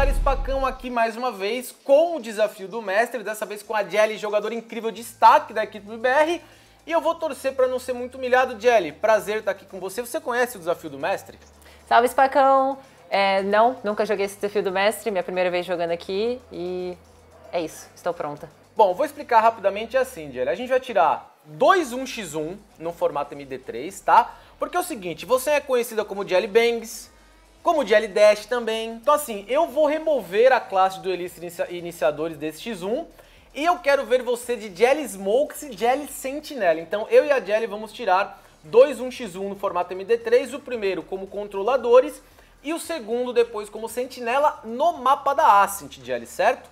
galera, Espacão aqui mais uma vez com o desafio do mestre, dessa vez com a Jelly, jogador incrível destaque da equipe do BR. E eu vou torcer para não ser muito humilhado, Jelly. Prazer estar aqui com você. Você conhece o desafio do mestre? Salve, Espacão! É, não, nunca joguei esse desafio do mestre, minha primeira vez jogando aqui e é isso, estou pronta. Bom, vou explicar rapidamente assim, Jelly. A gente vai tirar 2 1x1 no formato MD3, tá? Porque é o seguinte, você é conhecida como Jelly Bangs, como o de L-Dash também. Então assim, eu vou remover a classe duelistas iniciadores desse X1 e eu quero ver você de Jelly Smokes e Jelly Sentinela. Então eu e a Jelly vamos tirar dois 1x1 no formato MD3, o primeiro como controladores e o segundo depois como sentinela no mapa da Ascent Jelly, certo?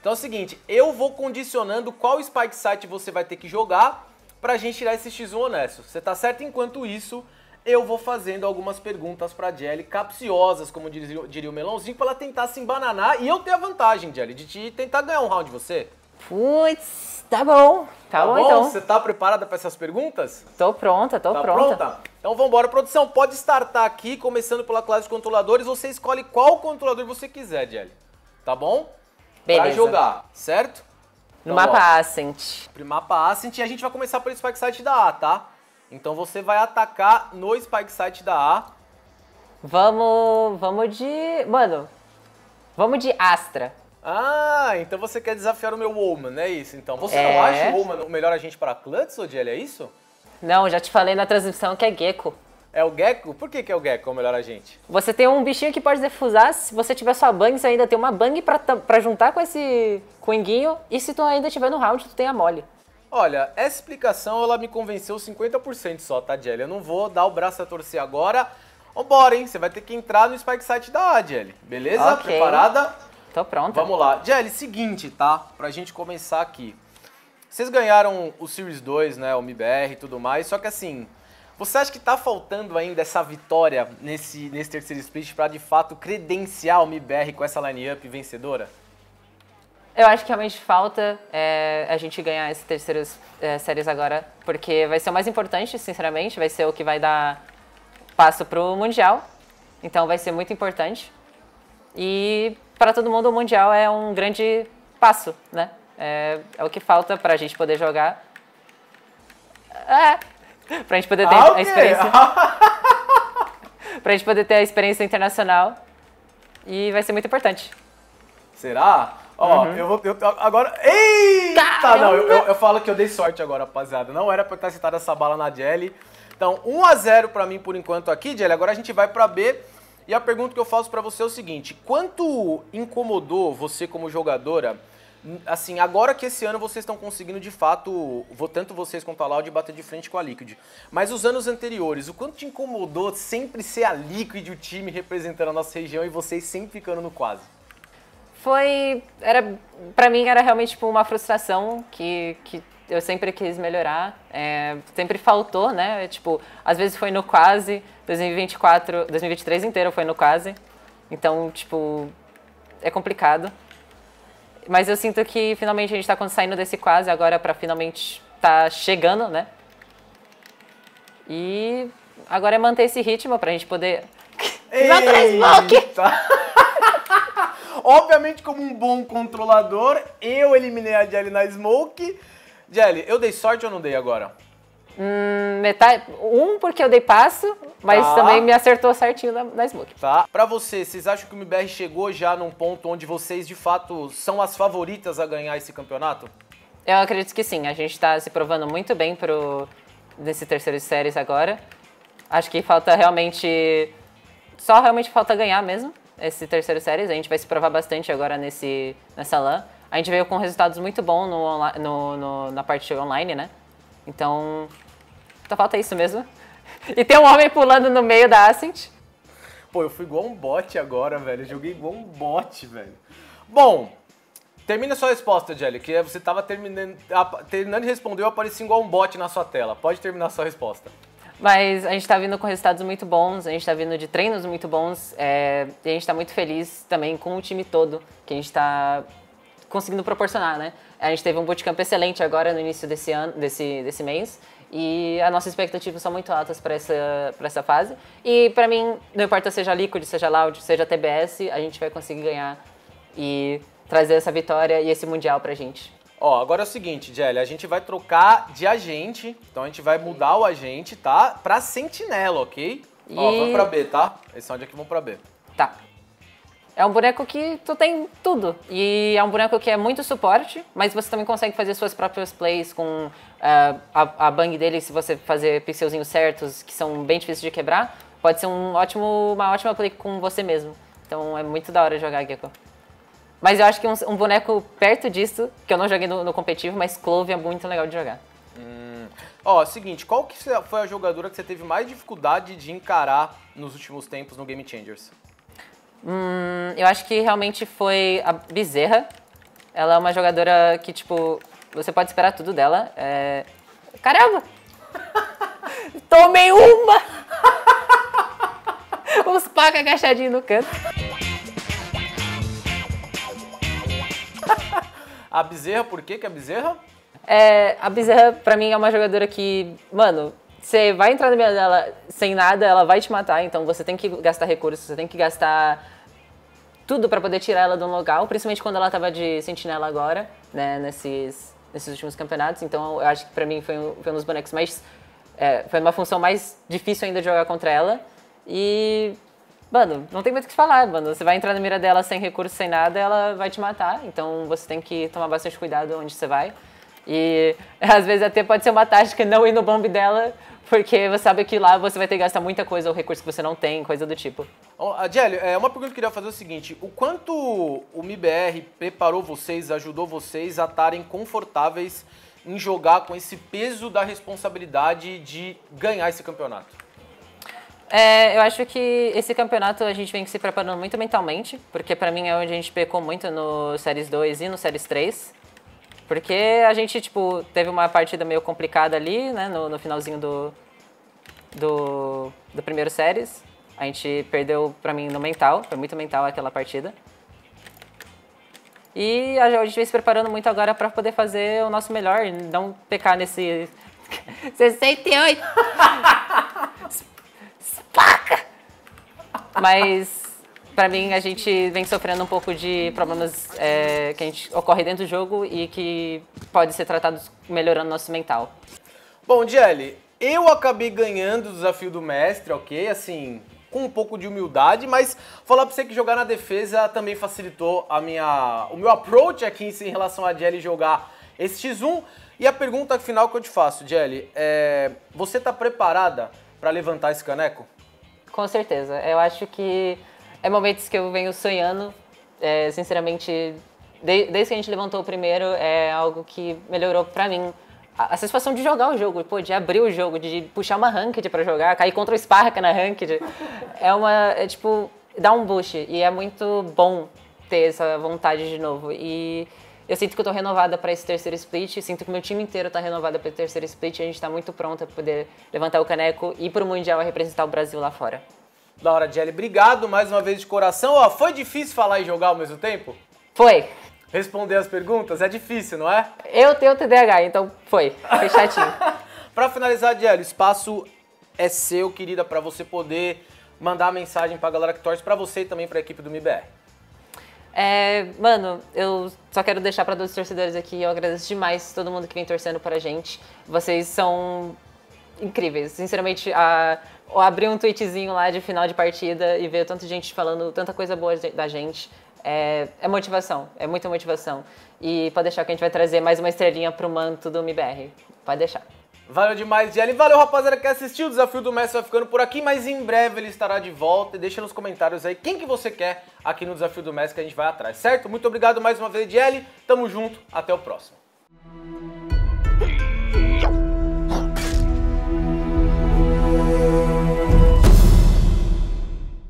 Então é o seguinte, eu vou condicionando qual Spike Site você vai ter que jogar pra gente tirar esse X1 honesto. Você tá certo enquanto isso, eu vou fazendo algumas perguntas pra Jelly, capciosas, como diria, diria o Melãozinho, pra ela tentar se embananar e eu ter a vantagem, Jelly, de te tentar ganhar um round de você. Putz, tá bom. Tá, tá bom, então. Você tá preparada para essas perguntas? Tô pronta, tô tá pronta. pronta? Então vamos embora, produção. Pode startar aqui, começando pela classe de controladores. Você escolhe qual controlador você quiser, Jelly. Tá bom? Beleza. Pra jogar, certo? No então, mapa ó, Ascent. Pro mapa Ascent e a gente vai começar pelo Spike Site da A, tá? Então você vai atacar no Spike Site da A. Vamos. Vamos de. Mano. Vamos de Astra. Ah, então você quer desafiar o meu Woman, é isso então. Você é... não acha o Woman o melhor agente para Clutch, Odiel, é isso? Não, já te falei na transmissão que é Gecko. É o Gecko? Por que, que é o Gecko o melhor agente? Você tem um bichinho que pode defusar, se você tiver sua bang, você ainda tem uma bang pra, juntar com esse coinguinho, e se tu ainda tiver no round, tu tem a mole. Olha, essa explicação ela me convenceu 50% só, tá, Jelly? Eu não vou dar o braço a torcer agora. Vambora, hein? Você vai ter que entrar no Spike Site da Jelly, beleza? Okay. Preparada? Tô pronta. Vamos lá. Jelly, seguinte, tá? Pra gente começar aqui. Vocês ganharam o Series 2, né? O MBR e tudo mais, só que assim, você acha que tá faltando ainda essa vitória nesse, nesse terceiro split para de fato credenciar o MBR com essa lineup vencedora? Eu acho que realmente falta é, a gente ganhar essas terceiras é, séries agora, porque vai ser o mais importante, sinceramente, vai ser o que vai dar passo pro Mundial. Então vai ser muito importante. E para todo mundo o Mundial é um grande passo, né? É, é o que falta para a gente poder jogar. É, pra gente poder ter ah, okay. a experiência. pra gente poder ter a experiência internacional. E vai ser muito importante. Será? Ó, uhum. eu vou. Eu, agora. Eita! Tá, Não, eu, eu, eu, falo que eu dei sorte agora, rapaziada. Não era pra estar citada essa bala na Jelly. Então, 1x0 pra mim por enquanto aqui, Jelly. Agora a gente vai pra B. E a pergunta que eu faço para você é o seguinte: quanto incomodou você como jogadora? Assim, agora que esse ano vocês estão conseguindo de fato, tanto vocês quanto a Laude, bater de frente com a Liquid. Mas os anos anteriores, o quanto te incomodou sempre ser a Liquid o time representando a nossa região e vocês sempre ficando no quase? foi era para mim era realmente tipo, uma frustração que, que eu sempre quis melhorar é, sempre faltou né tipo às vezes foi no quase 2024 2023 inteiro foi no quase então tipo é complicado mas eu sinto que finalmente a gente está saindo desse quase agora para finalmente tá chegando né e agora é manter esse ritmo para a gente poder Eita! Obviamente, como um bom controlador, eu eliminei a Jelly na Smoke. Jelly, eu dei sorte ou não dei agora? Hum, metade, um porque eu dei passo, mas tá. também me acertou certinho na, na Smoke. Tá. Pra vocês, vocês acham que o MBR chegou já num ponto onde vocês de fato são as favoritas a ganhar esse campeonato? Eu acredito que sim. A gente tá se provando muito bem pro, nesse terceiro de séries agora. Acho que falta realmente. Só realmente falta ganhar mesmo esse terceiro séries, a gente vai se provar bastante agora nesse, nessa LAN. A gente veio com resultados muito bons no, no, no, na parte online, né? Então, só falta isso mesmo. E tem um homem pulando no meio da Ascent. Pô, eu fui igual um bot agora, velho. Eu joguei igual um bot, velho. Bom, termina sua resposta, Jelly, que você tava terminando, terminando de responder, eu apareci igual um bot na sua tela. Pode terminar sua resposta. Mas a gente está vindo com resultados muito bons, a gente está vindo de treinos muito bons é, e a gente está muito feliz também com o time todo que a gente está conseguindo proporcionar, né? A gente teve um bootcamp excelente agora no início desse ano, desse, desse mês e as nossas expectativas são muito altas para essa, para essa fase. E para mim, não importa seja Liquid, seja Loud, seja TBS, a gente vai conseguir ganhar e trazer essa vitória e esse Mundial para a gente. Ó, agora é o seguinte, Jelly, a gente vai trocar de agente, então a gente vai mudar o agente, tá? Pra sentinela, ok? E... Ó, vamos pra B, tá? Esse é aqui vão pra B. Tá. É um boneco que tu tem tudo. E é um boneco que é muito suporte, mas você também consegue fazer suas próprias plays com uh, a, a bang dele, se você fazer pixelzinhos certos, que são bem difíceis de quebrar. Pode ser um ótimo, uma ótima play com você mesmo. Então é muito da hora jogar Gecko. Mas eu acho que um, um boneco perto disso, que eu não joguei no, no competitivo, mas Clove é muito legal de jogar. Hum. Ó, seguinte, qual que foi a jogadora que você teve mais dificuldade de encarar nos últimos tempos no Game Changers? Hum, eu acho que realmente foi a Bezerra. Ela é uma jogadora que, tipo, você pode esperar tudo dela. É... Caramba! Tomei uma! Os pacas agachadinhos no canto. A Bezerra, por que que é a Bezerra? É, a Bezerra, pra mim, é uma jogadora que, mano, você vai entrar na minha dela sem nada, ela vai te matar, então você tem que gastar recursos, você tem que gastar tudo para poder tirar ela de um local, principalmente quando ela tava de sentinela agora, né, nesses, nesses últimos campeonatos, então eu acho que pra mim foi um, foi um dos bonecos mais... É, foi uma função mais difícil ainda de jogar contra ela, e Mano, não tem muito o que falar, mano. Você vai entrar na mira dela sem recurso, sem nada, ela vai te matar. Então você tem que tomar bastante cuidado onde você vai. E às vezes até pode ser uma tática não ir no bomb dela, porque você sabe que lá você vai ter que gastar muita coisa, ou recurso que você não tem, coisa do tipo. Adélio, é uma pergunta que eu queria fazer é o seguinte: o quanto o MIBR preparou vocês, ajudou vocês a estarem confortáveis em jogar com esse peso da responsabilidade de ganhar esse campeonato? É, eu acho que esse campeonato a gente vem se preparando muito mentalmente, porque para mim é onde a gente pecou muito no Séries 2 e no Séries 3. Porque a gente, tipo, teve uma partida meio complicada ali, né, no, no finalzinho do, do, do primeiro Séries. A gente perdeu, para mim, no mental, foi muito mental aquela partida. E a gente vem se preparando muito agora para poder fazer o nosso melhor e não pecar nesse 68! Mas para mim a gente vem sofrendo um pouco de problemas é, que a gente ocorre dentro do jogo e que pode ser tratados melhorando nosso mental. Bom, Jelly, eu acabei ganhando o desafio do mestre, ok? Assim, com um pouco de humildade, mas falar pra você que jogar na defesa também facilitou a minha, o meu approach aqui em relação a Jelly jogar esse X1. E a pergunta final que eu te faço, Jelly, é, você tá preparada para levantar esse caneco? Com certeza. Eu acho que é momentos que eu venho sonhando, é, sinceramente, de, desde que a gente levantou o primeiro, é algo que melhorou para mim. A, satisfação de jogar o jogo, pô, de abrir o jogo, de puxar uma ranked para jogar, cair contra o Sparka na ranked, é uma, é tipo, dá um boost e é muito bom ter essa vontade de novo. E eu sinto que eu tô renovada para esse terceiro split, sinto que meu time inteiro tá renovado para o terceiro split e a gente tá muito pronta para poder levantar o caneco e ir pro Mundial e representar o Brasil lá fora. Da hora, Jelly. Obrigado mais uma vez de coração. Ó, foi difícil falar e jogar ao mesmo tempo? Foi. Responder as perguntas é difícil, não é? Eu tenho TDAH, então foi. Foi chatinho. pra finalizar, Jelly, o espaço é seu, querida, para você poder mandar mensagem pra galera que torce pra você e também pra equipe do MIBR. É, mano, eu só quero deixar para todos os torcedores aqui, eu agradeço demais todo mundo que vem torcendo para a gente. Vocês são incríveis. Sinceramente, a, abrir um tweetzinho lá de final de partida e ver tanta gente falando tanta coisa boa da gente é, é motivação, é muita motivação. E pode deixar que a gente vai trazer mais uma estrelinha pro manto do MBR. Pode deixar. Valeu demais, Jelly. Valeu, rapaziada, que assistiu. O desafio do Mestre vai ficando por aqui, mas em breve ele estará de volta. E deixa nos comentários aí quem que você quer aqui no Desafio do Mestre que a gente vai atrás, certo? Muito obrigado mais uma vez, Jelly. Tamo junto, até o próximo.